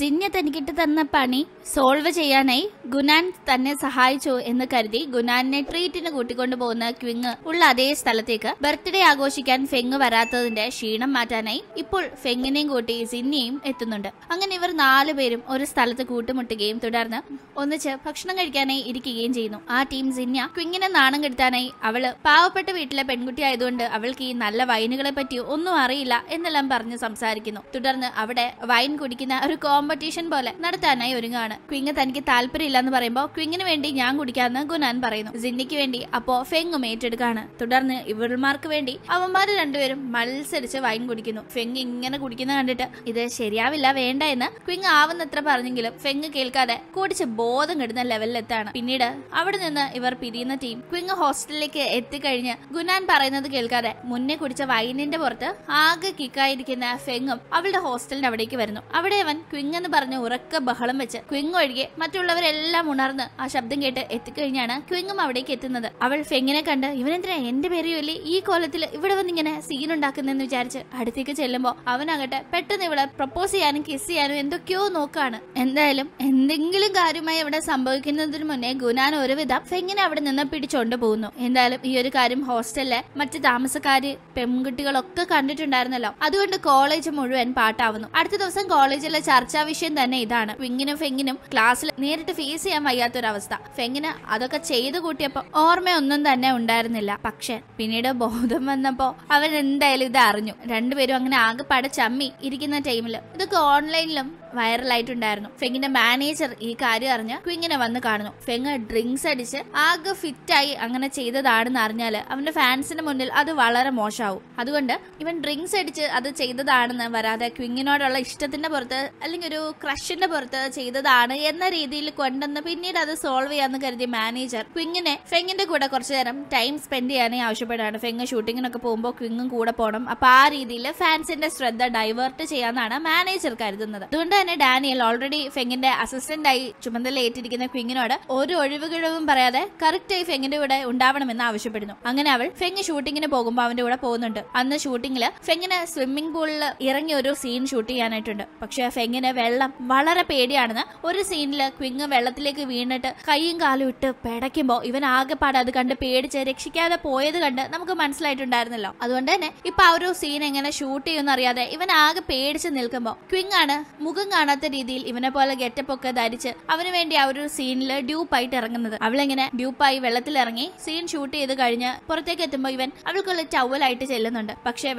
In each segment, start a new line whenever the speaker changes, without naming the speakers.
സിന്യ തനിക്കിട്ട് തന്ന പണി സോൾവ് ചെയ്യാനായി ഗുനാൻ തന്നെ സഹായിച്ചു എന്ന് കരുതി ഗുനാനെ ട്രീറ്റിന് കൂട്ടിക്കൊണ്ടു പോകുന്ന ക്വിങ് ഉള്ള അതേ സ്ഥലത്തേക്ക് ബർത്ത്ഡേ ആഘോഷിക്കാൻ ഫെങ് വരാത്തതിന്റെ ക്ഷീണം മാറ്റാനായി ഇപ്പോൾ ഫെങ്ങിനെയും കൂട്ടി സിന്യയും എത്തുന്നുണ്ട് അങ്ങനെ ഇവർ നാലുപേരും ഒരു സ്ഥലത്ത് കൂട്ടുമുട്ടുകയും തുടർന്ന് ഒന്നിച്ച് ഭക്ഷണം കഴിക്കാനായി ഇരിക്കുകയും ചെയ്യുന്നു ആ ടീം സിന്യ ക്വിങ്ങിനെ നാണം കെടുത്താനായി അവള് പാവപ്പെട്ട വീട്ടിലെ പെൺകുട്ടി ആയതുകൊണ്ട് അവൾക്ക് ഈ നല്ല വൈനുകളെ പറ്റി ഒന്നും അറിയില്ല എന്നെല്ലാം പറഞ്ഞ് സംസാരിക്കുന്നു തുടർന്ന് അവിടെ വൈൻ കുടിക്കുന്ന ഒരു കോമ്പറ്റീഷൻ പോലെ നടത്താനായി ഒരുങ്ങാണ് ക്വിങ് തനിക്ക് താല്പര്യമില്ലെന്ന് പറയുമ്പോൾ ക്വിങ്ങിന് വേണ്ടി ഞാൻ കുടിക്കാന്ന് ഗുനാൻ പറയുന്നു ജിന്നിക്ക് വേണ്ടി അപ്പോ ഫെങ്ങും ഏറ്റെടുക്കാണ് തുടർന്ന് ഇവർമാർക്ക് വേണ്ടി അവന്മാർ രണ്ടുപേരും മത്സരിച്ച് വൈൻ കുടിക്കുന്നു ഫെങ് ഇങ്ങനെ കുടിക്കുന്ന കണ്ടിട്ട് ഇത് ശരിയാവില്ല വേണ്ട എന്ന് ക്വിങ് ആവുന്നത്ര പറഞ്ഞെങ്കിലും ഫെങ് കേൾക്കാതെ കുടിച്ച് ബോധം കെടുന്ന ലെവലിലെത്താണ് പിന്നീട് അവിടെ നിന്ന് ഇവർ പിരിയുന്ന ടീം ക്വിങ് ഹോസ്റ്റലിലേക്ക് എത്തിക്കഴിഞ്ഞ് ഗുനാൻ പറയുന്നത് കേൾക്കാതെ മുന്നേ കുടിച്ച വൈനിന്റെ പുറത്ത് ആകെ കിക്കായിരിക്കുന്ന ഫെങ്ങും അവളുടെ ഹോസ്റ്റലിന്റെ അവിടേക്ക് വരുന്നു അവിടെ അവൻ ക്വിങ് ക്വിങ്ങെന്ന് പറഞ്ഞ് ഉറക്ക ബഹളം വെച്ച് ക്വിങ് ഒഴികെ മറ്റുള്ളവരെല്ലാം ഉണർന്ന് ആ ശബ്ദം കേട്ട് എത്തിക്കഴിഞ്ഞാണ് ക്വിങ്ങും അവിടേക്ക് എത്തുന്നത് അവൾ ഫെങ്ങിനെ കണ്ട് ഇവനെന്തിനാ എന്റെ പേര് ഈ കോലത്തിൽ ഇവിടെ ഇങ്ങനെ സീൻ ഉണ്ടാക്കുന്നെന്ന് വിചാരിച്ച് അടുത്തേക്ക് ചെല്ലുമ്പോൾ അവനാകട്ടെ പെട്ടെന്ന് ഇവിടെ പ്രപ്പോസ് ചെയ്യാനും കിസ് ചെയ്യാനും എന്തൊക്കെയോ നോക്കാണ് എന്തായാലും എന്തെങ്കിലും കാര്യമായി ഇവിടെ സംഭവിക്കുന്നതിന് മുന്നേ ഗുനാൻ ഒരുവിധം ഫെങ്ങിനെ അവിടെ നിന്ന് പിടിച്ചോണ്ട് പോകുന്നു എന്തായാലും ഈ ഒരു കാര്യം ഹോസ്റ്റലിലെ മറ്റ് താമസക്കാര് പെൺകുട്ടികളൊക്കെ കണ്ടിട്ടുണ്ടായിരുന്നല്ലോ അതുകൊണ്ട് കോളേജ് മുഴുവൻ പാട്ടാവുന്നു അടുത്ത ദിവസം കോളേജിലെ ചർച്ച ചർച്ചാ വിഷയം തന്നെ ഇതാണ് വിങ്ങിനും ഫെങ്ങിനും ക്ലാസ്സിൽ നേരിട്ട് ഫേസ് ചെയ്യാൻ വയ്യാത്തൊരവസ്ഥ ഫെങ്ങിന് അതൊക്കെ ചെയ്തു കൂട്ടിയപ്പോ ഓർമ്മയൊന്നും തന്നെ ഉണ്ടായിരുന്നില്ല പക്ഷെ പിന്നീട് ബോധം വന്നപ്പോൾ അവരെന്തായാലും എന്തായാലും ഇത് അറിഞ്ഞു രണ്ടുപേരും അങ്ങനെ ആകെ പട ചമ്മി ഇരിക്കുന്ന ടൈമില് ഇതൊക്കെ ഓൺലൈനിലും വൈറലായിട്ടുണ്ടായിരുന്നു ഫെങ്ങിന്റെ മാനേജർ ഈ കാര്യം അറിഞ്ഞ് ക്വിങ്ങിനെ വന്ന് കാണുന്നു ഫെങ് ഡ്രിങ്ക്സ് അടിച്ച് ആകെ ഫിറ്റായി അങ്ങനെ ചെയ്തതാണെന്ന് അറിഞ്ഞാൽ അവന്റെ ഫാൻസിന് മുന്നിൽ അത് വളരെ മോശമാവും അതുകൊണ്ട് ഇവൻ ഡ്രിങ്ക്സ് അടിച്ച് അത് ചെയ്തതാണെന്ന് വരാതെ ക്വിങ്ങിനോടുള്ള ഇഷ്ടത്തിന്റെ പുറത്ത് അല്ലെങ്കിൽ ഒരു ക്രഷിന്റെ പുറത്ത് ചെയ്തതാണ് എന്ന രീതിയിൽ കൊണ്ടെന്ന് പിന്നീട് അത് സോൾവ് ചെയ്യാന്ന് കരുതി മാനേജർ ക്വിങ്ങിനെ ഫെങ്ങിന്റെ കൂടെ കുറച്ചു നേരം ടൈം സ്പെൻഡ് ചെയ്യാനേ ആവശ്യപ്പെടാണ് ഫെങ് ഷൂട്ടിങ്ങിനൊക്കെ പോകുമ്പോൾ ക്വിങ്ങും കൂടെ പോകണം അപ്പൊ ആ രീതിയിൽ ഫാൻസിന്റെ ശ്രദ്ധ ഡൈവേർട്ട് ചെയ്യാന്നാണ് മാനേജർ കരുതുന്നത് അതുകൊണ്ട് തന്നെ ഡാനിയൽ ഓൾറെഡി ഫെങ്ങിന്റെ അസിസ്റ്റന്റ് ആയി ചുമതല ഏറ്റിരിക്കുന്ന ക്വിങ്ങിനോട് ഒരു ഒഴിവുകിഴവും പറയാതെ കറക്റ്റായി ഫെങ്ങിന്റെ കൂടെ ഉണ്ടാവണമെന്ന് ആവശ്യപ്പെടുന്നു അങ്ങനെ അവൾ ഫെങ് ഷൂട്ടിങ്ങിന് പോകുമ്പോൾ അവന്റെ കൂടെ പോകുന്നുണ്ട് അന്ന് ഷൂട്ടിങ്ങിൽ ഫെങ്ങിന് സ്വിമ്മിംഗ് പൂളിൽ ഇറങ്ങി ഒരു സീൻ ഷൂട്ട് ചെയ്യാനായിട്ടുണ്ട് പക്ഷെ ഫെങ്ങിന് വെള്ളം വളരെ പേടിയാണെന്ന് ഒരു സീനിൽ ക്വിങ് വെള്ളത്തിലേക്ക് വീണിട്ട് കൈയും കാലും ഇട്ട് പെടയ്ക്കുമ്പോൾ ഇവൻ ആകെപ്പാട് അത് കണ്ട് പേടിച്ച് രക്ഷിക്കാതെ പോയത് കണ്ട് നമുക്ക് മനസ്സിലായിട്ടുണ്ടായിരുന്നല്ലോ അതുകൊണ്ട് തന്നെ ഇപ്പൊ ആ ഒരു സീൻ എങ്ങനെ ഷൂട്ട് ചെയ്യുമെന്ന് അറിയാതെ ഇവൻ ആകെ പേടിച്ച് നിൽക്കുമ്പോൾ ക്വിങ് ആണ് മുഖം ആർക്കും കാണാത്ത രീതിയിൽ ഇവനെ പോലെ ഗെറ്റപ്പൊക്കെ ധരിച്ച് അവന് വേണ്ടി ആ ഒരു സീനില് ഡ്യൂപ്പായിട്ട് ഇറങ്ങുന്നത് അവളിങ്ങനെ ഡ്യൂപ്പായി ഇറങ്ങി സീൻ ഷൂട്ട് ചെയ്ത് കഴിഞ്ഞ് പുറത്തേക്ക് എത്തുമ്പോൾ ഇവൻ അവൾക്കുള്ള ടവലായിട്ട് ചെല്ലുന്നുണ്ട് പക്ഷേ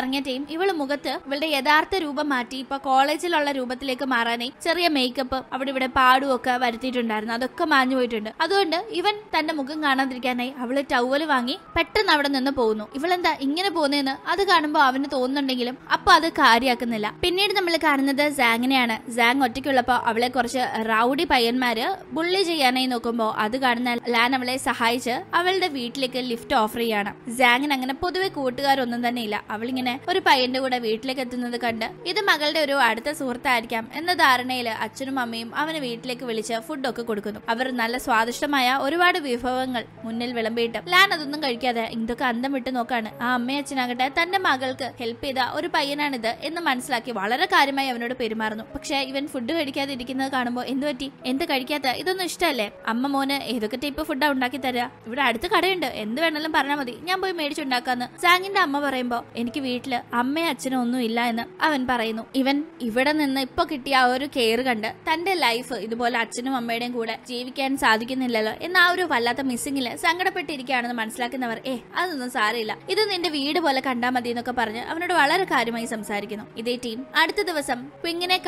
ഇറങ്ങിയ ടീം ഇവള് മുഖത്ത് ഇവളുടെ യഥാർത്ഥ രൂപം മാറ്റി ഇപ്പൊ കോളേജിലുള്ള രൂപത്തിലേക്ക് മാറാനായി ചെറിയ മേക്കപ്പ് അവിടെ ഇവിടെ ഒക്കെ വരുത്തിയിട്ടുണ്ടായിരുന്നു അതൊക്കെ മാഞ്ഞു പോയിട്ടുണ്ട് അതുകൊണ്ട് ഇവൻ തന്റെ മുഖം കാണാതിരിക്കാനായി അവള് ടവല് വാങ്ങി പെട്ടെന്ന് അവിടെ നിന്ന് പോകുന്നു ഇവളെന്താ ഇങ്ങനെ പോകുന്നതെന്ന് അത് കാണുമ്പോൾ അവന് തോന്നുന്നുണ്ടെങ്കിലും അപ്പൊ അത് കാര്യമാക്കുന്നില്ല പിന്നീട് നമ്മൾ കാണുന്നത് സാങ്ങിനെ തന്നെയാണ് സാങ് ഒറ്റയ്ക്കുള്ളപ്പോൾ അവളെ കുറച്ച് റൗഡി പയ്യന്മാര് ബുള്ളി ചെയ്യാനായി നോക്കുമ്പോൾ അത് കാണുന്ന ലാൻ അവളെ സഹായിച്ച് അവളുടെ വീട്ടിലേക്ക് ലിഫ്റ്റ് ഓഫർ ചെയ്യാണ് സാങ്ങിന് അങ്ങനെ പൊതുവെ കൂട്ടുകാരൊന്നും തന്നെ ഇല്ല അവളിങ്ങനെ ഒരു പയ്യന്റെ കൂടെ വീട്ടിലേക്ക് എത്തുന്നത് കണ്ട് ഇത് മകളുടെ ഒരു അടുത്ത സുഹൃത്തായിരിക്കാം എന്ന ധാരണയിൽ അച്ഛനും അമ്മയും അവന് വീട്ടിലേക്ക് വിളിച്ച് ഫുഡൊക്കെ കൊടുക്കുന്നു അവർ നല്ല സ്വാദിഷ്ടമായ ഒരുപാട് വിഭവങ്ങൾ മുന്നിൽ വിളമ്പിയിട്ട് ലാൻ അതൊന്നും കഴിക്കാതെ ഇതൊക്കെ അന്തം വിട്ട് നോക്കാണ് ആ അമ്മയച്ഛനാകട്ടെ തന്റെ മകൾക്ക് ഹെൽപ്പ് ചെയ്ത ഒരു പയ്യനാണിത് എന്ന് മനസ്സിലാക്കി വളരെ കാര്യമായി അവനോട് പെരുമാറുന്നു ഉണ്ടായിരുന്നു പക്ഷേ ഇവൻ ഫുഡ് കഴിക്കാതെ ഇരിക്കുന്നത് കാണുമ്പോൾ എന്ത് പറ്റി എന്ത് കഴിക്കാത്ത ഇതൊന്നും ഇഷ്ടമല്ലേ അമ്മ മോന് ഏതൊക്കെ ടൈപ്പ് ഫുഡാ ഉണ്ടാക്കി തരാ ഇവിടെ അടുത്ത് കടയുണ്ട് എന്ത് വേണമെങ്കിലും പറഞ്ഞാൽ മതി ഞാൻ പോയി മേടിച്ചുണ്ടാക്കാന്ന് സാങ്ങിന്റെ അമ്മ പറയുമ്പോൾ എനിക്ക് വീട്ടില് അമ്മയും അച്ഛനും ഒന്നും ഇല്ല എന്ന് അവൻ പറയുന്നു ഇവൻ ഇവിടെ നിന്ന് ഇപ്പൊ കിട്ടിയ ആ ഒരു കെയർ കണ്ട് തന്റെ ലൈഫ് ഇതുപോലെ അച്ഛനും അമ്മയുടെയും കൂടെ ജീവിക്കാൻ സാധിക്കുന്നില്ലല്ലോ എന്ന ആ ഒരു വല്ലാത്ത മിസ്സിങ്ങില് സങ്കടപ്പെട്ടിരിക്കുകയാണെന്ന് മനസ്സിലാക്കുന്നവർ ഏ അതൊന്നും സാരമില്ല ഇത് നിന്റെ വീട് പോലെ കണ്ടാൽ മതി എന്നൊക്കെ പറഞ്ഞ് അവനോട് വളരെ കാര്യമായി സംസാരിക്കുന്നു ഇതേ ടീം അടുത്ത ദിവസം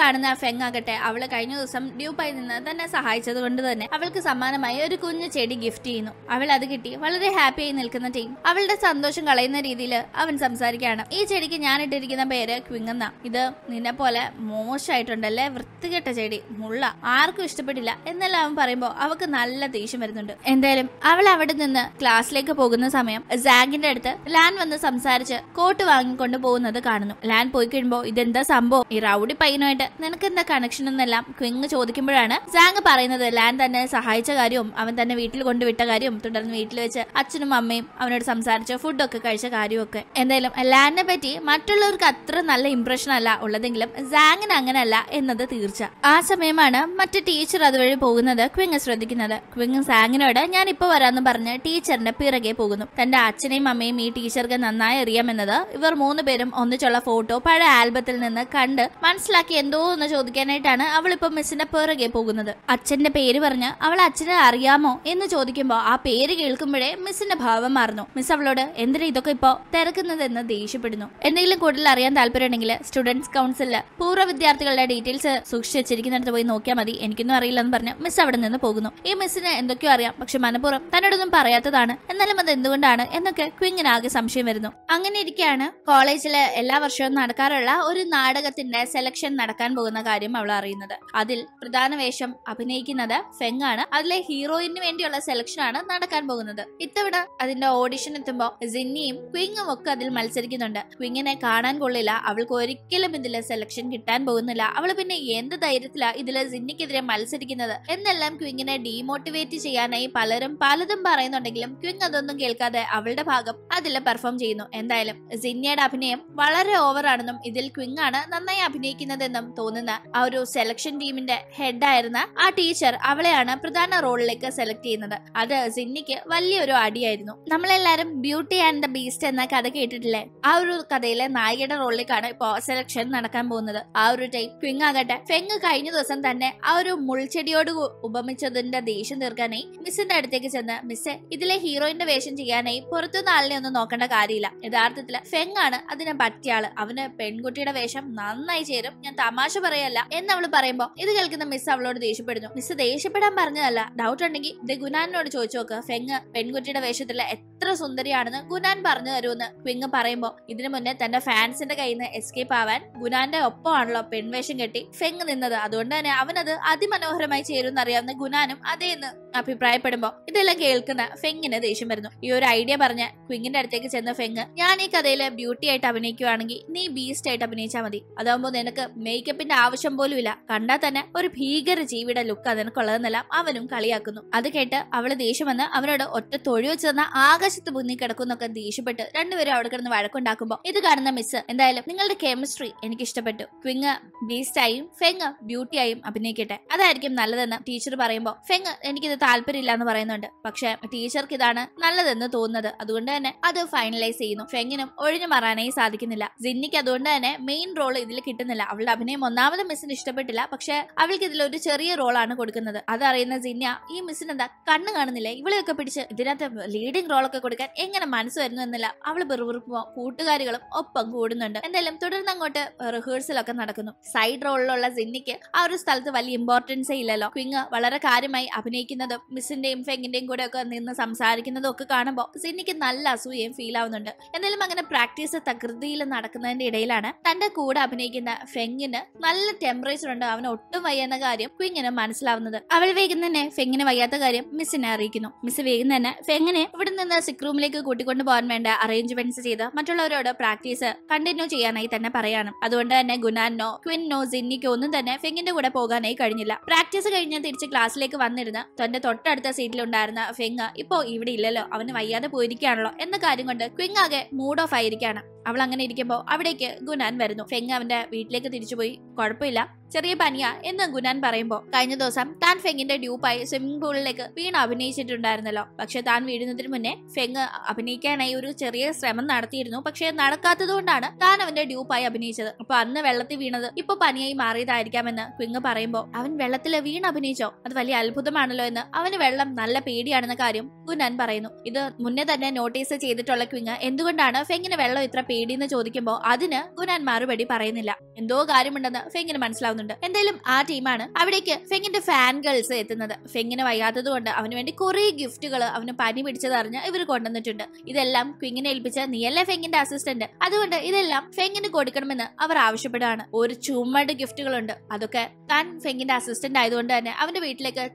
കാണാൻ കാണുന്ന ഫെങ് ആകട്ടെ അവൾ കഴിഞ്ഞ ദിവസം ഡ്യൂപ്പായി നിന്ന് തന്നെ സഹായിച്ചത് കൊണ്ട് തന്നെ അവൾക്ക് സമ്മാനമായി ഒരു കുഞ്ഞു ചെടി ഗിഫ്റ്റ് ചെയ്യുന്നു അവൾ അത് കിട്ടി വളരെ ഹാപ്പിയായി നിൽക്കുന്ന ടീം അവളുടെ സന്തോഷം കളയുന്ന രീതിയിൽ അവൻ സംസാരിക്കുകയാണ് ഈ ചെടിക്ക് ഞാൻ ഇട്ടിരിക്കുന്ന പേര് ക്വിങ്ങന്ന ഇത് നിന്നെ പോലെ മോശമായിട്ടുണ്ടല്ലേ വൃത്തികെട്ട ചെടി മുള്ള ആർക്കും ഇഷ്ടപ്പെട്ടില്ല എന്നെല്ലാം അവൻ പറയുമ്പോൾ അവൾക്ക് നല്ല ദേഷ്യം വരുന്നുണ്ട് എന്തായാലും അവൾ അവിടെ നിന്ന് ക്ലാസ്സിലേക്ക് പോകുന്ന സമയം സാഗിന്റെ അടുത്ത് ലാൻ വന്ന് സംസാരിച്ച് കോട്ട് വാങ്ങിക്കൊണ്ട് പോകുന്നത് കാണുന്നു ലാൻ പോയി കഴിയുമ്പോൾ ഇതെന്താ സംഭവം ഈ റൗഡി പയ്യനായിട്ട് എന്താ കണക്ഷൻ എന്നെല്ലാം ക്വിങ് ചോദിക്കുമ്പോഴാണ് സാങ് പറയുന്നത് ലാൻ തന്നെ സഹായിച്ച കാര്യവും അവൻ തന്നെ വീട്ടിൽ കൊണ്ടുവിട്ട കാര്യവും തുടർന്ന് വീട്ടിൽ വെച്ച് അച്ഛനും അമ്മയും അവനോട് സംസാരിച്ച ഫുഡൊക്കെ കഴിച്ച കാര്യമൊക്കെ എന്തായാലും ലാനെ പറ്റി മറ്റുള്ളവർക്ക് അത്ര നല്ല ഇംപ്രഷൻ അല്ല ഉള്ളതെങ്കിലും സാങ്ങിന് അങ്ങനല്ല എന്നത് തീർച്ച ആ സമയമാണ് മറ്റു ടീച്ചർ അതുവഴി പോകുന്നത് ക്വിങ് ശ്രദ്ധിക്കുന്നത് ക്വിങ് സാങ്ങിനോട് ഞാൻ ഇപ്പൊ വരാമെന്ന് പറഞ്ഞ് ടീച്ചറിന്റെ പിറകെ പോകുന്നു തന്റെ അച്ഛനെയും അമ്മയും ഈ ടീച്ചർക്ക് നന്നായി അറിയാമെന്നത് ഇവർ പേരും ഒന്നിച്ചുള്ള ഫോട്ടോ പഴയ ആൽബത്തിൽ നിന്ന് കണ്ട് മനസ്സിലാക്കി എന്തോ എന്ന് ചോദിക്കാനായിട്ടാണ് അവൾ ഇപ്പൊ മിസ്സിന്റെ പിറകെ പോകുന്നത് അച്ഛന്റെ പേര് പറഞ്ഞ് അവൾ അച്ഛനെ അറിയാമോ എന്ന് ചോദിക്കുമ്പോൾ ആ പേര് കേൾക്കുമ്പോഴേ മിസ്സിന്റെ ഭാവം മാറുന്നു മിസ് അവളോട് എന്തിനാ ഇതൊക്കെ തിരക്കുന്നത് എന്ന് ദേഷ്യപ്പെടുന്നു എന്തെങ്കിലും കൂടുതൽ അറിയാൻ താല്പര്യമുണ്ടെങ്കിൽ സ്റ്റുഡൻസ് കൗൺസിലില് പൂർവ്വ വിദ്യാർത്ഥികളുടെ ഡീറ്റെയിൽസ് സൂക്ഷിച്ച് വെച്ചിരിക്കുന്നിടത്ത് പോയി നോക്കിയാൽ മതി എനിക്കൊന്നും അറിയില്ല എന്ന് പറഞ്ഞ് മിസ് അവിടെ നിന്ന് പോകുന്നു ഈ മിസ്സിന് എന്തൊക്കെയോ അറിയാം പക്ഷെ മനഃപൂർവ്വം തന്നോടൊന്നും പറയാത്തതാണ് എന്നാലും അത് എന്തുകൊണ്ടാണ് എന്നൊക്കെ ക്വിങ്ങിന് ആകെ സംശയം വരുന്നു അങ്ങനെ ഇരിക്കാണ് കോളേജിലെ എല്ലാ വർഷവും നടക്കാറുള്ള ഒരു നാടകത്തിന്റെ സെലക്ഷൻ നടക്കാൻ പോകുന്ന കാര്യം അവൾ അറിയുന്നത് അതിൽ പ്രധാന വേഷം അഭിനയിക്കുന്നത് ഫെങ് ആണ് അതിലെ ഹീറോയിന് വേണ്ടിയുള്ള സെലക്ഷൻ ആണ് നടക്കാൻ പോകുന്നത് ഇത്തവണ അതിന്റെ ഓഡിഷൻ എത്തുമ്പോ സിന്നിയും ക്വിങ്ങും ഒക്കെ അതിൽ മത്സരിക്കുന്നുണ്ട് ക്വിങ്ങിനെ കാണാൻ കൊള്ളില്ല അവൾക്ക് ഒരിക്കലും ഇതിലെ സെലക്ഷൻ കിട്ടാൻ പോകുന്നില്ല അവൾ പിന്നെ എന്ത് ധൈര്യത്തിലാ ഇതിലെ സിന്നിക്കെതിരെ മത്സരിക്കുന്നത് എന്നെല്ലാം ക്വിങ്ങിനെ ഡീമോട്ടിവേറ്റ് ചെയ്യാനായി പലരും പലതും പറയുന്നുണ്ടെങ്കിലും ക്വിങ് അതൊന്നും കേൾക്കാതെ അവളുടെ ഭാഗം അതിൽ പെർഫോം ചെയ്യുന്നു എന്തായാലും സിന്നിയുടെ അഭിനയം വളരെ ഓവറാണെന്നും ഇതിൽ ക്വിങ് ആണ് നന്നായി അഭിനയിക്കുന്നതെന്നും തോന്നുന്ന ആ ഒരു സെലക്ഷൻ ടീമിന്റെ ഹെഡായിരുന്ന ആ ടീച്ചർ അവളെയാണ് പ്രധാന റോളിലേക്ക് സെലക്ട് ചെയ്യുന്നത് അത് സിന്നിക്ക് വലിയൊരു അടിയായിരുന്നു നമ്മളെല്ലാരും ബ്യൂട്ടി ആൻഡ് ദ ബീസ്റ്റ് എന്ന കഥ കേട്ടിട്ടില്ലേ ആ ഒരു കഥയിലെ നായികയുടെ റോളിലേക്കാണ് ഇപ്പോ സെലക്ഷൻ നടക്കാൻ പോകുന്നത് ആ ഒരു ടൈം ക്വിങ് ആകട്ടെ ഫെങ് കഴിഞ്ഞ ദിവസം തന്നെ ആ ഒരു മുൾച്ചെടിയോട് ഉപമിച്ചതിന്റെ ദേഷ്യം തീർക്കാനായി മിസ്സിന്റെ അടുത്തേക്ക് ചെന്ന് മിസ് ഇതിലെ ഹീറോയിന്റെ വേഷം ചെയ്യാനായി പുറത്തുനിന്ന് ആളിനെ ഒന്നും നോക്കേണ്ട കാര്യമില്ല യഥാർത്ഥത്തിൽ ഫെങ് ആണ് അതിനെ പറ്റിയ ആള് അവന് പെൺകുട്ടിയുടെ വേഷം നന്നായി ചേരും ഞാൻ തമാശ തമാശ പറയല്ല എന്ന് അവള് പറയുമ്പോ ഇത് കേൾക്കുന്ന മിസ് അവളോട് ദേഷ്യപ്പെടുന്നു മിസ് ദേഷ്യപ്പെടാൻ പറഞ്ഞതല്ല ഡൗട്ട് ഉണ്ടെങ്കിൽ ഇത് ഗുനാനോട് ചോദിച്ചു നോക്ക് ഫെങ് പെൺകുട്ടിയുടെ വേഷത്തില് എത്ര സുന്ദരിയാണെന്ന് ഗുനാൻ പറഞ്ഞു തരുമെന്ന് ക്വിങ് പറയുമ്പോ ഇതിനു മുന്നേ തന്റെ ഫാൻസിന്റെ കയ്യിൽ നിന്ന് എസ്കേപ്പ് ആവാൻ ഗുനാന്റെ ഒപ്പമാണല്ലോ പെൺവേഷം കെട്ടി ഫെങ് നിന്നത് അതുകൊണ്ട് തന്നെ അവനത് അതിമനോഹരമായി അറിയാവുന്ന ഗുനാനും അതേന്ന് അഭിപ്രായപ്പെടുമ്പോ ഇതെല്ലാം കേൾക്കുന്ന ഫെങ്ങിന് ദേഷ്യം വരുന്നു ഈ ഒരു ഐഡിയ പറഞ്ഞ ക്വിങ്ങിന്റെ അടുത്തേക്ക് ചെന്ന ഫെങ് ഞാൻ ഈ കഥയിലെ ബ്യൂട്ടി ആയിട്ട് അഭിനയിക്കുവാണെങ്കിൽ നീ ബീസ്റ്റ് ആയിട്ട് അഭിനയിച്ചാൽ മതി അതാകുമ്പോ നിനക്ക് മേക്കപ്പിന്റെ ആവശ്യം പോലും ഇല്ല കണ്ടാൽ തന്നെ ഒരു ഭീകര ജീവിയുടെ ലുക്ക് നിനക്കുള്ളതെന്നെല്ലാം അവനും കളിയാക്കുന്നു അത് കേട്ട് അവള് ദേഷ്യം വന്ന് അവനോട് ഒറ്റ തൊഴി വെച്ച് തന്ന ആകാശത്ത് മുന്നി കിടക്കുന്നൊക്കെ ദേഷ്യപ്പെട്ട് രണ്ടുപേരും അവിടെ കിടന്ന് വഴക്കുണ്ടാക്കുമ്പോ ഇത് കാണുന്ന മിസ് എന്തായാലും നിങ്ങളുടെ കെമിസ്ട്രി എനിക്ക് ഇഷ്ടപ്പെട്ടു ക്വിങ് ബീസ്റ്റായും ഫെങ് ബ്യൂട്ടിയായും അഭിനയിക്കട്ടെ അതായിരിക്കും നല്ലതെന്ന് ടീച്ചർ പറയുമ്പോൾ ഫെങ് എനിക്കിത് താല്പര്യമില്ല എന്ന് പറയുന്നുണ്ട് പക്ഷെ ടീച്ചർക്ക് ഇതാണ് നല്ലതെന്ന് തോന്നുന്നത് അതുകൊണ്ട് തന്നെ അത് ഫൈനലൈസ് ചെയ്യുന്നു ഫെങ്ങിനും ഒഴിഞ്ഞു മാറാനായി സാധിക്കുന്നില്ല സിന്നിക്ക് അതുകൊണ്ട് തന്നെ മെയിൻ റോൾ ഇതിൽ കിട്ടുന്നില്ല അവളുടെ അഭിനയം ഒന്നാമത് മിസ്സിന് ഇഷ്ടപ്പെട്ടില്ല പക്ഷെ അവൾക്ക് ഇതിൽ ഒരു ചെറിയ റോളാണ് കൊടുക്കുന്നത് അതറിയുന്ന ജിന്ന ഈ മിസ്സിന് എന്താ കണ്ണു കാണുന്നില്ല ഇവളെയൊക്കെ പിടിച്ച് ഇതിനകത്ത് ലീഡിംഗ് റോളൊക്കെ കൊടുക്കാൻ എങ്ങനെ മനസ്സ് വരുന്നു എന്നില്ല അവൾ ബെറുപോ കൂട്ടുകാരികളും ഒപ്പം കൂടുന്നുണ്ട് എന്തായാലും തുടർന്ന് അങ്ങോട്ട് റിഹേഴ്സൽ ഒക്കെ നടക്കുന്നു സൈഡ് റോളിലുള്ള സിന്നിക്ക് ആ ഒരു സ്ഥലത്ത് വലിയ ഇമ്പോർട്ടൻസേ ഇല്ലല്ലോ ക്വിങ് വളരെ കാര്യമായി അഭിനയിക്കുന്ന വരുന്നതും മിസ്സിന്റെയും ഫെങ്ങിന്റെയും കൂടെ ഒക്കെ നിന്ന് സംസാരിക്കുന്നതും ഒക്കെ കാണുമ്പോൾ സിനിക്ക് നല്ല അസൂയയും ഫീൽ ആവുന്നുണ്ട് എന്നാലും അങ്ങനെ പ്രാക്ടീസ് തകൃതിയിൽ നടക്കുന്നതിന്റെ ഇടയിലാണ് തന്റെ കൂടെ അഭിനയിക്കുന്ന ഫെങ്ങിന് നല്ല ടെമ്പറേച്ചർ ഉണ്ട് അവന് ഒട്ടും വയ്യെന്ന കാര്യം ക്വിങ്ങിന് മനസ്സിലാവുന്നത് അവൾ വേഗം തന്നെ ഫെങ്ങിന് വയ്യാത്ത കാര്യം മിസ്സിനെ അറിയിക്കുന്നു മിസ് വേഗം തന്നെ ഫെങ്ങിനെ ഇവിടെ നിന്ന് സിക് റൂമിലേക്ക് കൂട്ടിക്കൊണ്ടു പോകാൻ വേണ്ട അറേഞ്ച്മെന്റ്സ് ചെയ്ത് മറ്റുള്ളവരോട് പ്രാക്ടീസ് കണ്ടിന്യൂ ചെയ്യാനായി തന്നെ പറയാണ് അതുകൊണ്ട് തന്നെ ഗുനാനോ ക്വിന്നോ സിന്നിക്കോ ഒന്നും തന്നെ ഫെങ്ങിന്റെ കൂടെ പോകാനായി കഴിഞ്ഞില്ല പ്രാക്ടീസ് കഴിഞ്ഞ് തിരിച്ച് ക്ലാസ്സിലേക്ക് വന്നിരുന്ന് അവന്റെ തൊട്ടടുത്ത സീറ്റിലുണ്ടായിരുന്ന ഫെങ് ഇപ്പോ ഇവിടെ ഇല്ലല്ലോ അവന് വയ്യാതെ പോയിരിക്കുകയാണല്ലോ എന്ന കാര്യം കൊണ്ട് ക്വിങ് ആകെ മൂഡ് ഓഫ് ആയിരിക്കാണ് അവൾ അങ്ങനെ ഇരിക്കുമ്പോൾ അവിടേക്ക് ഗുനാൻ വരുന്നു ഫെങ് അവന്റെ വീട്ടിലേക്ക് തിരിച്ചുപോയി കുഴപ്പമില്ല ചെറിയ പനിയ എന്ന് ഗുനാൻ പറയുമ്പോൾ കഴിഞ്ഞ ദിവസം താൻ ഫെങ്ങിന്റെ ഡ്യൂപ്പായി സ്വിമ്മിംഗ് പൂളിലേക്ക് വീണ് അഭിനയിച്ചിട്ടുണ്ടായിരുന്നല്ലോ പക്ഷെ താൻ വീഴുന്നതിന് മുന്നേ ഫെങ് അഭിനയിക്കാനായി ഒരു ചെറിയ ശ്രമം നടത്തിയിരുന്നു പക്ഷെ നടക്കാത്തതുകൊണ്ടാണ് താൻ അവന്റെ ഡ്യൂപ്പായി അഭിനയിച്ചത് അപ്പൊ അന്ന് വെള്ളത്തിൽ വീണത് ഇപ്പൊ പനിയായി മാറിയതായിരിക്കാമെന്ന് ക്വിങ് പറയുമ്പോൾ അവൻ വെള്ളത്തിൽ വീണ് അഭിനയിച്ചോ അത് വലിയ അത്ഭുതമാണല്ലോ എന്ന് അവന് വെള്ളം നല്ല പേടിയാണെന്ന കാര്യം ഗുനാൻ പറയുന്നു ഇത് മുന്നേ തന്നെ നോട്ടീസ് ചെയ്തിട്ടുള്ള ക്വിങ് എന്തുകൊണ്ടാണ് ഫെങ്ങിന് വെള്ളം ഇത്ര എന്ന് ചോദിക്കുമ്പോൾ അതിന് ഗുനാൻ മറുപടി പറയുന്നില്ല എന്തോ കാര്യമുണ്ടെന്ന് ഫെങ്ങിന് മനസ്സിലാവുന്നുണ്ട് എന്തായാലും ആ ടീമാണ് അവിടേക്ക് ഫെങ്ങിന്റെ ഫാൻ ഗേൾസ് എത്തുന്നത് ഫെങ്ങിന് വയ്യാത്തത് കൊണ്ട് അവന് വേണ്ടി കുറെ ഗിഫ്റ്റുകൾ അവന് പനി പിടിച്ചതറിഞ്ഞ് ഇവർ കൊണ്ടുവന്നിട്ടുണ്ട് ഇതെല്ലാം ക്വിങ്ങിനെ ഏൽപ്പിച്ച നീയല്ലേ ഫെങ്ങിന്റെ അസിസ്റ്റന്റ് അതുകൊണ്ട് ഇതെല്ലാം ഫെങ്ങിന് കൊടുക്കണമെന്ന് അവർ ആവശ്യപ്പെടുകയാണ് ഒരു ചുമട് ഗിഫ്റ്റുകളുണ്ട് അതൊക്കെ താൻ ഫെങ്ങിന്റെ അസിസ്റ്റന്റ് ആയതുകൊണ്ട് തന്നെ അവന്റെ വീട്ടിലേക്ക്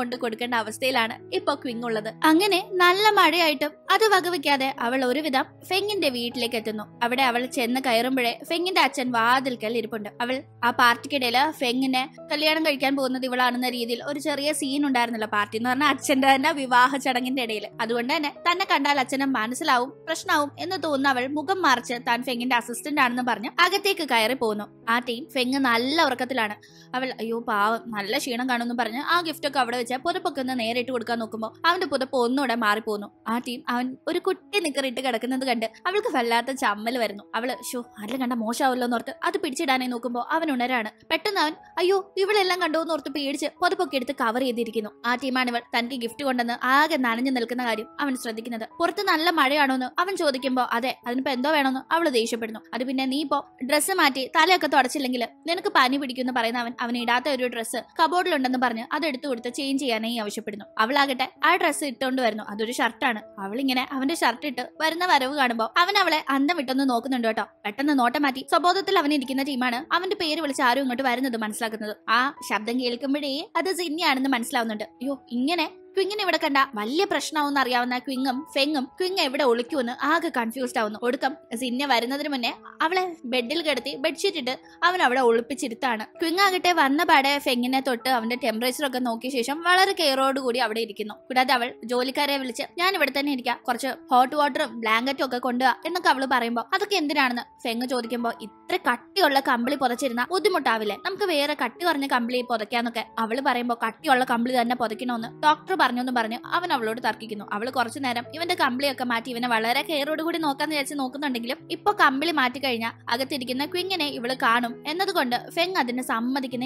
കൊണ്ട് കൊടുക്കേണ്ട അവസ്ഥയിലാണ് ഇപ്പൊ ക്വിങ് ഉള്ളത് അങ്ങനെ നല്ല മഴയായിട്ടും അത് വകവയ്ക്കാതെ അവൾ ഒരുവിധം ഫെങ്ങിന്റെ വീട്ടിലേക്ക് എത്തുന്നു തുറന്നു അവിടെ അവൾ ചെന്ന് കയറുമ്പോഴേ ഫെങ്ങിന്റെ അച്ഛൻ വാതിൽക്കൽ ഇരിപ്പുണ്ട് അവൾ ആ പാർട്ടിക്കിടയിൽ ഫെങ്ങിനെ കല്യാണം കഴിക്കാൻ പോകുന്നത് ഇവളാണെന്ന രീതിയിൽ ഒരു ചെറിയ സീൻ ഉണ്ടായിരുന്നല്ലോ പാർട്ടി എന്ന് പറഞ്ഞാൽ അച്ഛന്റെ തന്നെ വിവാഹ ചടങ്ങിന്റെ ഇടയിൽ അതുകൊണ്ട് തന്നെ തന്നെ കണ്ടാൽ അച്ഛനും മനസ്സിലാവും പ്രശ്നവും എന്ന് തോന്നുന്ന അവൾ മുഖം മറിച്ച് താൻ ഫെങ്ങിന്റെ അസിസ്റ്റന്റ് ആണെന്ന് പറഞ്ഞ് അകത്തേക്ക് കയറി പോകുന്നു ആ ടീം ഫെങ് നല്ല ഉറക്കത്തിലാണ് അവൾ അയ്യോ പാവം നല്ല ക്ഷീണം കാണുമെന്ന് പറഞ്ഞ് ആ ഗിഫ്റ്റ് ഒക്കെ അവിടെ വെച്ച് പുതപ്പൊക്കെ ഒന്ന് നേരിട്ട് കൊടുക്കാൻ നോക്കുമ്പോൾ അവന്റെ പുതപ്പ് ഒന്നുകൂടെ മാറിപ്പോന്നു ആ ടീം അവൻ ഒരു കുട്ടി നിക്കറിട്ട് കിടക്കുന്നത് കണ്ട് അവൾക്ക് വല്ലാത്ത അമ്മൽ വരുന്നു അവള് ഷോ ആരെല്ലാം കണ്ട മോശമാവല്ലോ എന്നോർത്ത് അത് പിടിച്ചിടാനായി നോക്കുമ്പോ അവൻ ഉണരാണ് പെട്ടെന്ന് അവൻ അയ്യോ ഇവളെല്ലാം കണ്ടോ എന്നോർത്ത് പേടിച്ച് പൊതുപൊക്കെ എടുത്ത് കവർ ചെയ്തിരിക്കുന്നു ആ ടീമാണ് ഇവൾ തനിക്ക് ഗിഫ്റ്റ് കൊണ്ടെന്ന് ആകെ നനഞ്ഞു നിൽക്കുന്ന കാര്യം അവൻ ശ്രദ്ധിക്കുന്നത് പുറത്ത് നല്ല മഴയാണോന്ന് എന്ന് അവൻ ചോദിക്കുമ്പോൾ അതെ അതിനിപ്പോ എന്തോ വേണോന്ന് അവൾ ദേഷ്യപ്പെടുന്നു അത് പിന്നെ നീ ഇപ്പോ ഡ്രസ്സ് മാറ്റി തലയൊക്കെ തുടച്ചില്ലെങ്കിൽ നിനക്ക് പനി പിടിക്കുന്ന പറയുന്ന അവൻ അവൻ ഇടാത്ത ഒരു ഡ്രസ്സ് കബോർഡിലുണ്ടെന്ന് പറഞ്ഞ് അത് എടുത്തു കൊടുത്ത് ചേഞ്ച് ചെയ്യാനായി ആവശ്യപ്പെടുന്നു അവളാകട്ടെ ആ ഡ്രസ്സ് ഇട്ടുകൊണ്ട് വരുന്നു അതൊരു ഷർട്ടാണ് അവളിങ്ങനെ അവന്റെ ഷർട്ട് ഇട്ട് വരുന്ന വരവ് കാണുമ്പോൾ അവൻ അവളെ അന്തം പെട്ടെന്ന് നോക്കുന്നുണ്ട് കേട്ടോ പെട്ടെന്ന് നോട്ടം മാറ്റി സ്വബോധത്തിൽ അവൻ ഇരിക്കുന്ന ടീമാണ് അവന്റെ പേര് വിളിച്ച് ആരും ഇങ്ങോട്ട് വരുന്നത് മനസ്സിലാക്കുന്നത് ആ ശബ്ദം കേൾക്കുമ്പോഴേ അത് സിന്നിയാണെന്ന് മനസ്സിലാവുന്നുണ്ട് അയ്യോ ഇങ്ങനെ ക്വിങ്ങിനെ ഇവിടെ കണ്ട വലിയ പ്രശ്നമാവുന്ന അറിയാവുന്ന ക്വിങ്ങും ഫെങ്ങും ക്വിങ് എവിടെ ഒളിക്കുമെന്ന് ആകെ കൺഫ്യൂസ്ഡ് ആവുന്നു ഒടുക്കം സിന്ന വരുന്നതിന് മുന്നേ അവളെ ബെഡിൽ കിടത്തി ബെഡ്ഷീറ്റ് ഇട്ട് അവൻ അവിടെ ഒളിപ്പിച്ചിരുത്താണ് ക്വിങ് ആകട്ടെ വന്ന പാടെ ഫെങ്ങിനെ തൊട്ട് അവന്റെ ടെമ്പറേച്ചർ ഒക്കെ നോക്കിയ ശേഷം വളരെ കെയറോട് കൂടി അവിടെ ഇരിക്കുന്നു കൂടാതെ അവൾ ജോലിക്കാരെ വിളിച്ച് ഞാൻ ഇവിടെ തന്നെ ഇരിക്കാം കുറച്ച് ഹോട്ട് വാട്ടറും ബ്ലാങ്കറ്റും ഒക്കെ കൊണ്ടുപോവാ എന്നൊക്കെ അവൾ പറയുമ്പോൾ അതൊക്കെ എന്തിനാണെന്ന് ഫെങ് ചോദിക്കുമ്പോൾ ഇത്ര കട്ടിയുള്ള കമ്പിളി പുതച്ചിരുന്ന ബുദ്ധിമുട്ടാവില്ലേ നമുക്ക് വേറെ കട്ടി കുറഞ്ഞ കമ്പിളി പുതയ്ക്കാന്നൊക്കെ അവൾ പറയുമ്പോൾ കട്ടിയുള്ള കമ്പിളി തന്നെ പുതയ്ക്കണമെന്ന് ഡോക്ടർ പറഞ്ഞു എന്ന് പറഞ്ഞു അവൻ അവളോട് തർക്കിക്കുന്നു അവൾ കുറച്ചു നേരം ഇവന്റെ കമ്പിളിയൊക്കെ മാറ്റി ഇവനെ വളരെ കെയറോടുകൂടി നോക്കാന്ന് വിചാരിച്ച് നോക്കുന്നുണ്ടെങ്കിലും ഇപ്പൊ കമ്പിളി മാറ്റി കഴിഞ്ഞാൽ അകത്തിരിക്കുന്ന ക്വിങ്ങിനെ ഇവള് കാണും എന്നതുകൊണ്ട് ഫെങ് അതിന്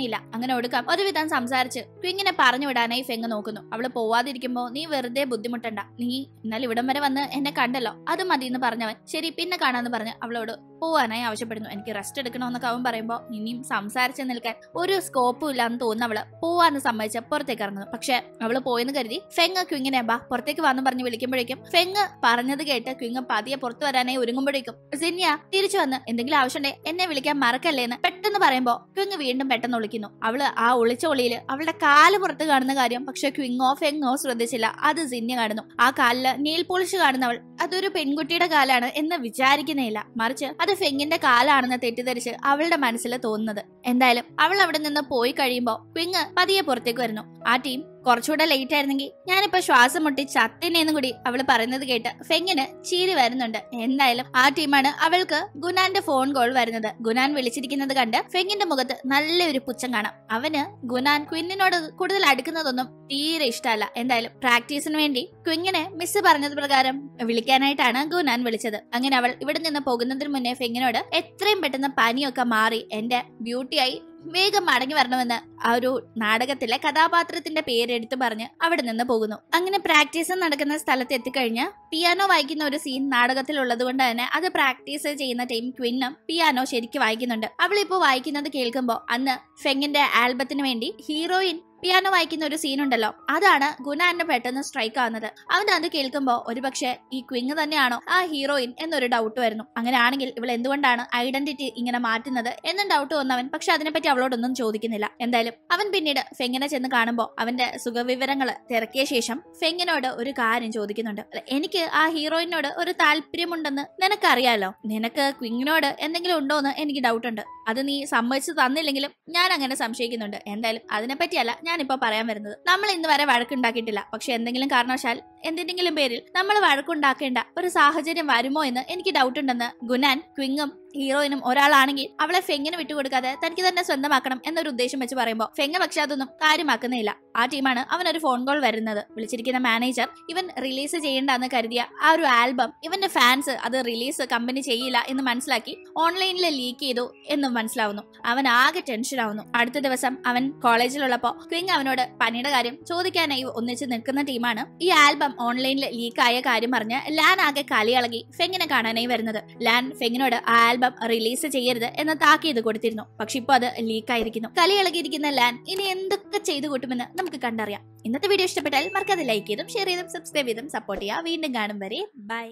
ഇല്ല അങ്ങനെ ഒടുക്കാം ഒരുവിധം സംസാരിച്ച് ക്വിങ്ങിനെ പറഞ്ഞു വിടാനായി ഫെങ് നോക്കുന്നു അവള് പോവാതിരിക്കുമ്പോ നീ വെറുതെ ബുദ്ധിമുട്ടണ്ട നീ ഇന്നലെ ഇവിടം വരെ വന്ന് എന്നെ കണ്ടല്ലോ അത് മതി എന്ന് പറഞ്ഞവൻ ശരി പിന്നെ കാണാന്ന് പറഞ്ഞ് അവളോട് പോവാനായി ആവശ്യപ്പെടുന്നു എനിക്ക് റെസ്റ്റ് എടുക്കണമെന്നൊക്കെ അവൻ പറയുമ്പോൾ ഇനിയും സംസാരിച്ച് നിൽക്കാൻ ഒരു സ്കോപ്പും ഇല്ലാന്ന് തോന്നുന്നവള് പോവാന്ന് സമ്മതിച്ച പുറത്തേക്ക് ഇറങ്ങുന്നു പക്ഷെ അവള് പോയെന്ന് കരുതി ഫെങ് ക്വിങ്ങിനെ ബാ പുറത്തേക്ക് വന്നു പറഞ്ഞ് വിളിക്കുമ്പോഴേക്കും ഫെങ് പറഞ്ഞത് കേട്ട് ക്വിങ് പതിയെ പുറത്തു വരാനായി ഒരുങ്ങുമ്പോഴേക്കും സിന്യ തിരിച്ചു വന്ന് എന്തെങ്കിലും ആവശ്യമുണ്ടേ എന്നെ വിളിക്കാൻ മറക്കല്ലേ എന്ന് പെട്ടെന്ന് പറയുമ്പോ ക്വിങ് വീണ്ടും പെട്ടെന്ന് ഒളിക്കുന്നു അവള് ആ ഒളിച്ച ഒളിയില് അവളുടെ കാല് പുറത്ത് കാണുന്ന കാര്യം പക്ഷെ ക്വിങ്ങോ ഫെങ്ങോ ശ്രദ്ധിച്ചില്ല അത് സിന്യ കാണുന്നു ആ കാലില് നീൽ പോളിഷ് കാണുന്നവൾ അതൊരു പെൺകുട്ടിയുടെ കാലാണ് എന്ന് വിചാരിക്കുന്നില്ല മറിച്ച് അത് ഫെങ്ങിന്റെ കാലാണെന്ന് തെറ്റിദ്ധരിച്ച് അവളുടെ മനസ്സിൽ തോന്നുന്നത് എന്തായാലും അവൾ അവിടെ നിന്ന് പോയി കഴിയുമ്പോൾ ക്വിങ് പതിയെ പുറത്തേക്ക് വരുന്നു ആ ടീം കുറച്ചുകൂടെ ലേറ്റ് ആയിരുന്നെങ്കിൽ ഞാനിപ്പോ ശ്വാസം മുട്ടി ചത്തിനെന്നും കൂടി അവൾ പറയുന്നത് കേട്ട് ഫെങ്ങിന് ചീരി വരുന്നുണ്ട് എന്തായാലും ആ ടീമാണ് അവൾക്ക് ഗുനാന്റെ ഫോൺ കോൾ വരുന്നത് ഗുനാൻ വിളിച്ചിരിക്കുന്നത് കണ്ട് ഫെങ്ങിന്റെ മുഖത്ത് നല്ലൊരു പുച്ഛം കാണാം അവന് ഗുനാൻ ക്വിന്നിനോട് കൂടുതൽ അടുക്കുന്നതൊന്നും തീരെ ഇഷ്ടമല്ല എന്തായാലും പ്രാക്ടീസിന് വേണ്ടി ക്വിങ്ങിനെ മിസ് പറഞ്ഞത് പ്രകാരം വിളിക്കാനായിട്ടാണ് ഗുനാൻ വിളിച്ചത് അങ്ങനെ അവൾ ഇവിടെ നിന്ന് പോകുന്നതിന് മുന്നേ ഫെങ്ങിനോട് എത്രയും പെട്ടെന്ന് പനിയൊക്കെ മാറി എന്റെ ബ്യൂട്ടിയായി വേഗം മടങ്ങി വരണമെന്ന് ആ ഒരു നാടകത്തിലെ കഥാപാത്രത്തിന്റെ പേരെടുത്ത് പറഞ്ഞ് അവിടെ നിന്ന് പോകുന്നു അങ്ങനെ പ്രാക്ടീസ് നടക്കുന്ന സ്ഥലത്ത് എത്തിക്കഴിഞ്ഞ് പിയാനോ വായിക്കുന്ന ഒരു സീൻ നാടകത്തിൽ ഉള്ളത് കൊണ്ട് തന്നെ അത് പ്രാക്ടീസ് ചെയ്യുന്ന ടൈം ക്വിന്നും പിയാനോ ശരിക്കും വായിക്കുന്നുണ്ട് അവളിപ്പോ വായിക്കുന്നത് കേൾക്കുമ്പോൾ അന്ന് ഫെങ്ങിന്റെ ആൽബത്തിന് വേണ്ടി ഹീറോയിൻ പിയാനോ വായിക്കുന്ന ഒരു സീനുണ്ടല്ലോ അതാണ് ഗുണാന്റെ പെട്ടെന്ന് സ്ട്രൈക്ക് ആവുന്നത് അവൻ അത് കേൾക്കുമ്പോൾ ഒരുപക്ഷെ ഈ ക്വിങ് തന്നെയാണോ ആ ഹീറോയിൻ എന്നൊരു ഡൗട്ട് വരുന്നു അങ്ങനെയാണെങ്കിൽ ഇവൾ എന്തുകൊണ്ടാണ് ഐഡന്റിറ്റി ഇങ്ങനെ മാറ്റുന്നത് എന്നും ഡൗട്ട് വന്നവൻ പക്ഷെ അതിനെപ്പറ്റി അവളോടൊന്നും ചോദിക്കുന്നില്ല എന്തായാലും അവൻ പിന്നീട് ഫെങ്ങിനെ ചെന്ന് കാണുമ്പോൾ അവന്റെ സുഖവിവരങ്ങൾ തിരക്കിയ ശേഷം ഫെങ്ങിനോട് ഒരു കാര്യം ചോദിക്കുന്നുണ്ട് എനിക്ക് ആ ഹീറോയിനോട് ഒരു താല്പര്യമുണ്ടെന്ന് നിനക്കറിയാലോ നിനക്ക് ക്വിങ്ങിനോട് എന്തെങ്കിലും ഉണ്ടോ എന്ന് എനിക്ക് ഡൗട്ട് ഉണ്ട് അത് നീ സമ്മതിച്ചു തന്നില്ലെങ്കിലും ഞാൻ അങ്ങനെ സംശയിക്കുന്നുണ്ട് എന്തായാലും അതിനെപ്പറ്റിയല്ല ഞാനിപ്പോ പറയാൻ വരുന്നത് നമ്മൾ ഇന്ന് വരെ വഴക്കുണ്ടാക്കിയിട്ടില്ല പക്ഷെ എന്തെങ്കിലും കാരണവശാൽ എന്തിന്റെങ്കിലും പേരിൽ നമ്മൾ വഴക്കുണ്ടാക്കേണ്ട ഒരു സാഹചര്യം വരുമോ എന്ന് എനിക്ക് ഡൗട്ട് ഉണ്ടെന്ന് ഗുനാൻ ക്വിങ്ങും ഹീറോയിനും ഒരാളാണെങ്കിൽ അവളെ ഫെങ്ങിന് വിട്ടുകൊടുക്കാതെ തനിക്ക് തന്നെ സ്വന്തമാക്കണം എന്നൊരു ഉദ്ദേശം വെച്ച് പറയുമ്പോൾ ഫെങ് പക്ഷെ അതൊന്നും കാര്യമാക്കുന്നില്ല ആ ടീമാണ് അവനൊരു ഫോൺ കോൾ വരുന്നത് വിളിച്ചിരിക്കുന്ന മാനേജർ ഇവൻ റിലീസ് ചെയ്യേണ്ടെന്ന് കരുതിയ ആ ഒരു ആൽബം ഇവന്റെ ഫാൻസ് അത് റിലീസ് കമ്പനി ചെയ്യില്ല എന്ന് മനസ്സിലാക്കി ഓൺലൈനിൽ ലീക്ക് ചെയ്തു എന്നും മനസ്സിലാവുന്നു അവൻ ആകെ ടെൻഷൻ ആവുന്നു അടുത്ത ദിവസം അവൻ കോളേജിലുള്ളപ്പോ ക്വിങ് അവനോട് പണിയുടെ കാര്യം ചോദിക്കാനായി ഒന്നിച്ച് നിൽക്കുന്ന ടീമാണ് ഈ ആൽബം ഓൺലൈനിൽ ലീക്കായ കാര്യം പറഞ്ഞ് ലാൻ ആകെ കളിയിളകി ഫെങ്ങിനെ കാണാനായി വരുന്നത് ലാൻ ഫെങ്ങിനോട് ആ ആൽബം ആൽബം റിലീസ് ചെയ്യരുത് എന്ന താക്കീത് കൊടുത്തിരുന്നു പക്ഷെ ഇപ്പൊ അത് ലീക്കായിരിക്കുന്നു കലയിളകിയിരിക്കുന്ന ലാൻ ഇനി എന്തൊക്കെ ചെയ്തു കൂട്ടുമെന്ന് നമുക്ക് കണ്ടറിയാം ഇന്നത്തെ വീഡിയോ ഇഷ്ടപ്പെട്ടാൽ മറക്കാതെ ലൈക്ക് ചെയ്തും ഷെയർ ചെയ്തും സബ്സ്ക്രൈബ് ചെയ്തും സപ്പോർട്ട് ചെയ്യുക വീണ്ടും കാണും വരെ ബൈ